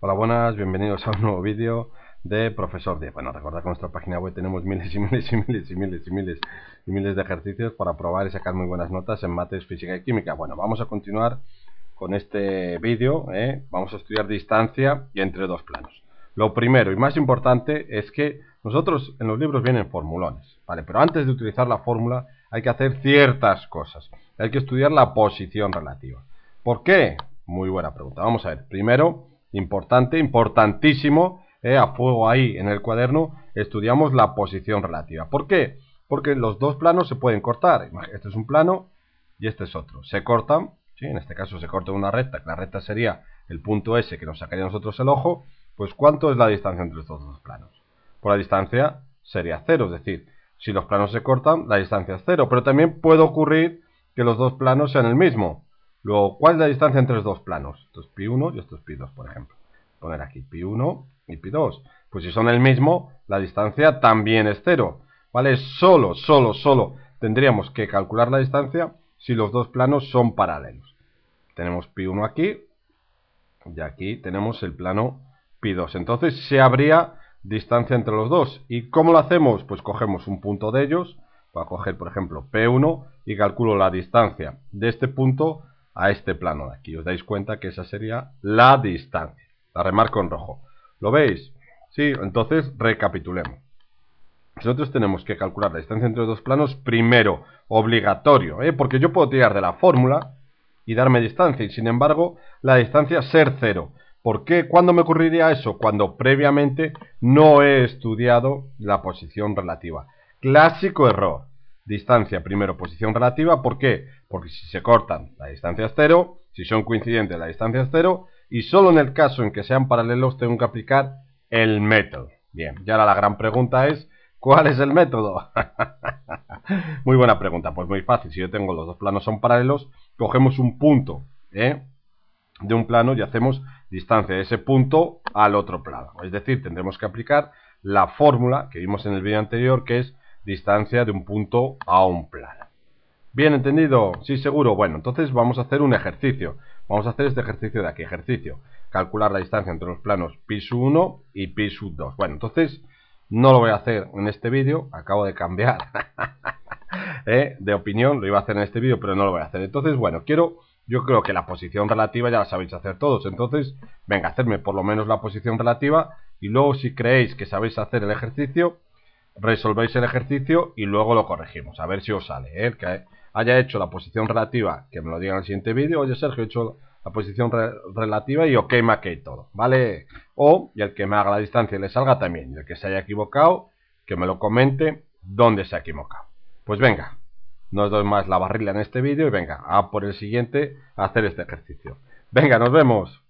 Hola, buenas, bienvenidos a un nuevo vídeo de Profesor 10. Bueno, recordad que en nuestra página web tenemos miles y miles y miles y miles y miles y miles de ejercicios para probar y sacar muy buenas notas en mates, física y química. Bueno, vamos a continuar con este vídeo. ¿eh? Vamos a estudiar distancia y entre dos planos. Lo primero y más importante es que nosotros en los libros vienen formulones, ¿vale? Pero antes de utilizar la fórmula hay que hacer ciertas cosas. Hay que estudiar la posición relativa. ¿Por qué? Muy buena pregunta. Vamos a ver. Primero, importante, importantísimo, eh, a fuego ahí en el cuaderno, estudiamos la posición relativa. ¿Por qué? Porque los dos planos se pueden cortar. Este es un plano y este es otro. Se cortan, ¿sí? en este caso se corta una recta, que la recta sería el punto S que nos sacaría nosotros el ojo, pues ¿cuánto es la distancia entre estos dos planos? Por la distancia sería cero, es decir, si los planos se cortan, la distancia es cero, pero también puede ocurrir que los dos planos sean el mismo. Luego, ¿cuál es la distancia entre los dos planos? Esto es pi1 y estos es pi2, por ejemplo. Poner aquí pi1 y pi2. Pues si son el mismo, la distancia también es cero. ¿Vale? Solo, solo, solo tendríamos que calcular la distancia si los dos planos son paralelos. Tenemos pi1 aquí y aquí tenemos el plano pi2. Entonces se habría distancia entre los dos. ¿Y cómo lo hacemos? Pues cogemos un punto de ellos. Voy a coger, por ejemplo, P1 y calculo la distancia de este punto a este plano de aquí. Os dais cuenta que esa sería la distancia. La remarco en rojo. ¿Lo veis? Sí, entonces recapitulemos. Nosotros tenemos que calcular la distancia entre dos planos primero, obligatorio, ¿eh? porque yo puedo tirar de la fórmula y darme distancia, y sin embargo la distancia ser cero. ¿Por qué? ¿Cuándo me ocurriría eso? Cuando previamente no he estudiado la posición relativa. Clásico error distancia primero, posición relativa. ¿Por qué? Porque si se cortan, la distancia es cero. Si son coincidentes, la distancia es cero. Y solo en el caso en que sean paralelos tengo que aplicar el método. Bien, y ahora la gran pregunta es, ¿cuál es el método? muy buena pregunta, pues muy fácil. Si yo tengo los dos planos son paralelos, cogemos un punto ¿eh? de un plano y hacemos distancia de ese punto al otro plano. Es decir, tendremos que aplicar la fórmula que vimos en el vídeo anterior, que es distancia de un punto a un plano. Bien entendido, sí seguro. Bueno, entonces vamos a hacer un ejercicio. Vamos a hacer este ejercicio de aquí, ejercicio. Calcular la distancia entre los planos pi 1 y pi 2. Bueno, entonces no lo voy a hacer en este vídeo. Acabo de cambiar ¿eh? de opinión. Lo iba a hacer en este vídeo, pero no lo voy a hacer. Entonces, bueno, quiero... Yo creo que la posición relativa ya la sabéis hacer todos. Entonces, venga, hacerme por lo menos la posición relativa. Y luego si creéis que sabéis hacer el ejercicio, resolvéis el ejercicio y luego lo corregimos. A ver si os sale. ¿eh? El que haya hecho la posición relativa, que me lo diga en el siguiente vídeo. Oye, Sergio, he hecho la posición relativa y ok, maqué y todo. ¿Vale? O, y el que me haga la distancia y le salga también. Y el que se haya equivocado, que me lo comente dónde se ha equivocado. Pues venga, no os doy más la barrila en este vídeo y venga, a por el siguiente a hacer este ejercicio. Venga, nos vemos.